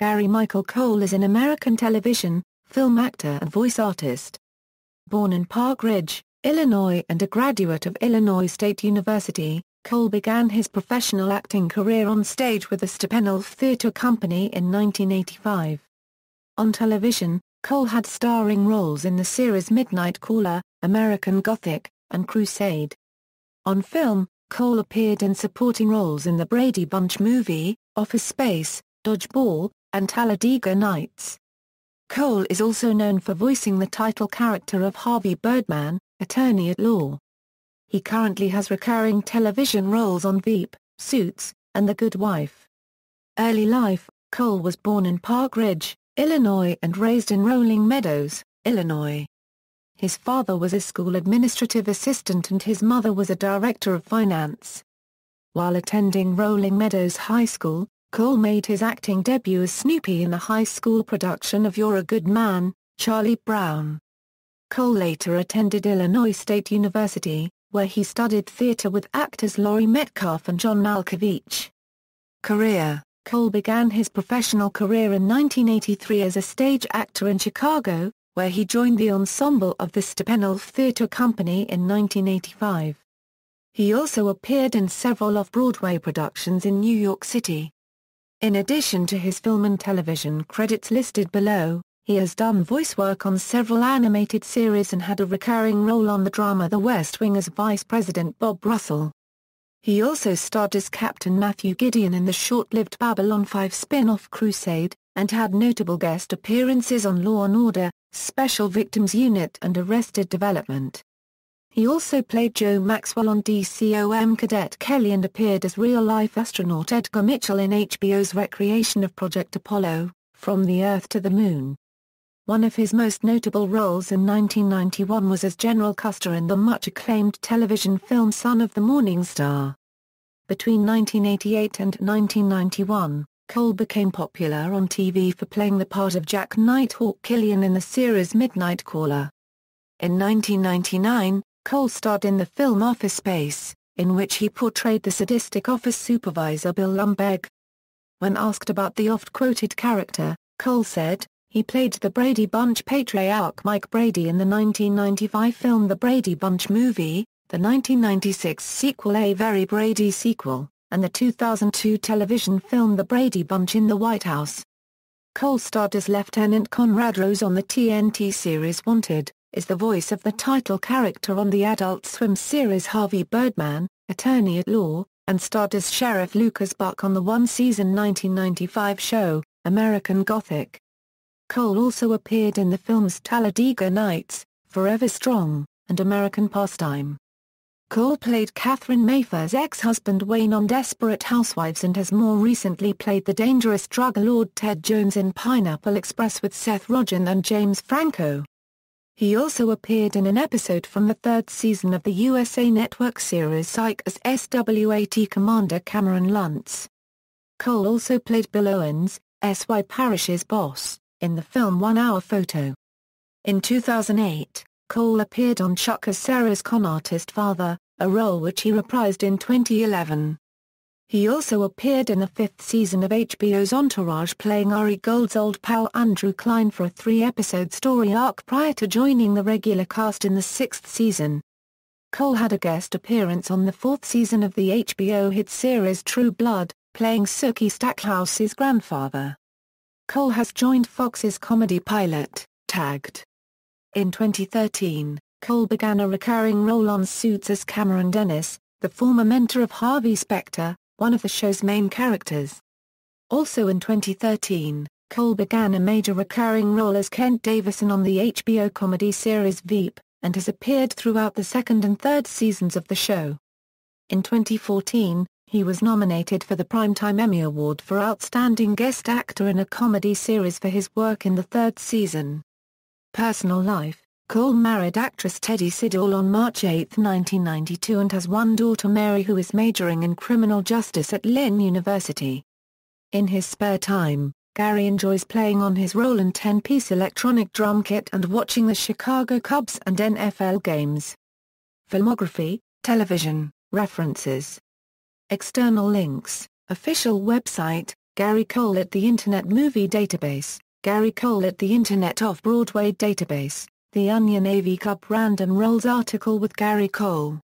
Gary Michael Cole is an American television, film actor and voice artist. Born in Park Ridge, Illinois and a graduate of Illinois State University, Cole began his professional acting career on stage with the Stepanel Theatre Company in 1985. On television, Cole had starring roles in the series Midnight Caller, American Gothic, and Crusade. On film, Cole appeared in supporting roles in the Brady Bunch movie, Office Space, Dodgeball, and Talladega Nights. Cole is also known for voicing the title character of Harvey Birdman, attorney at law. He currently has recurring television roles on Veep, Suits, and The Good Wife. Early life, Cole was born in Park Ridge, Illinois and raised in Rolling Meadows, Illinois. His father was a school administrative assistant and his mother was a director of finance. While attending Rolling Meadows High School, Cole made his acting debut as Snoopy in the high school production of You're a Good Man, Charlie Brown. Cole later attended Illinois State University, where he studied theater with actors Laurie Metcalf and John Malkovich. Career Cole began his professional career in 1983 as a stage actor in Chicago, where he joined the ensemble of the Stepanov Theatre Company in 1985. He also appeared in several off-Broadway productions in New York City. In addition to his film and television credits listed below, he has done voice work on several animated series and had a recurring role on the drama The West Wing as Vice President Bob Russell. He also starred as Captain Matthew Gideon in the short-lived Babylon 5 spin-off Crusade, and had notable guest appearances on Law & Order, Special Victims Unit and Arrested Development. He also played Joe Maxwell on DCOM Cadet Kelly and appeared as real-life astronaut Edgar Mitchell in HBO's recreation of Project Apollo, From the Earth to the Moon. One of his most notable roles in 1991 was as General Custer in the much-acclaimed television film Son of the Morning Star. Between 1988 and 1991, Cole became popular on TV for playing the part of Jack Nighthawk Killian in the series Midnight Caller. In 1999, Cole starred in the film Office Space, in which he portrayed the sadistic office supervisor Bill Lumberg. When asked about the oft-quoted character, Cole said, he played the Brady Bunch patriarch Mike Brady in the 1995 film The Brady Bunch Movie, the 1996 sequel A Very Brady sequel, and the 2002 television film The Brady Bunch in the White House. Cole starred as Lieutenant Conrad Rose on the TNT series Wanted is the voice of the title character on the Adult Swim series Harvey Birdman, attorney at law, and starred as Sheriff Lucas Buck on the one-season 1995 show, American Gothic. Cole also appeared in the films Talladega Nights, Forever Strong, and American Pastime. Cole played Catherine Mayfair's ex-husband Wayne on Desperate Housewives and has more recently played the dangerous drug lord Ted Jones in Pineapple Express with Seth Rogen and James Franco. He also appeared in an episode from the third season of the USA Network series Psych as SWAT Commander Cameron Luntz. Cole also played Bill Owens, S.Y. Parish's boss, in the film One Hour Photo. In 2008, Cole appeared on Chuck as Sarah's con artist father, a role which he reprised in 2011. He also appeared in the fifth season of HBO's Entourage playing Ari Gold's old pal Andrew Klein for a three-episode story arc prior to joining the regular cast in the sixth season. Cole had a guest appearance on the fourth season of the HBO hit series True Blood, playing Sookie Stackhouse's grandfather. Cole has joined Fox's comedy pilot, Tagged. In 2013, Cole began a recurring role on Suits as Cameron Dennis, the former mentor of Harvey Specter, one of the show's main characters. Also in 2013, Cole began a major recurring role as Kent Davison on the HBO comedy series Veep, and has appeared throughout the second and third seasons of the show. In 2014, he was nominated for the Primetime Emmy Award for Outstanding Guest Actor in a Comedy Series for his work in the third season. Personal life Cole married actress Teddy Siddall on March 8, 1992 and has one daughter Mary who is majoring in criminal justice at Lynn University. In his spare time, Gary enjoys playing on his Roland 10-piece electronic drum kit and watching the Chicago Cubs and NFL games. Filmography, television, references. External links, official website, Gary Cole at the Internet Movie Database, Gary Cole at the Internet Off-Broadway Database. The Onion AV Club Random Rolls article with Gary Cole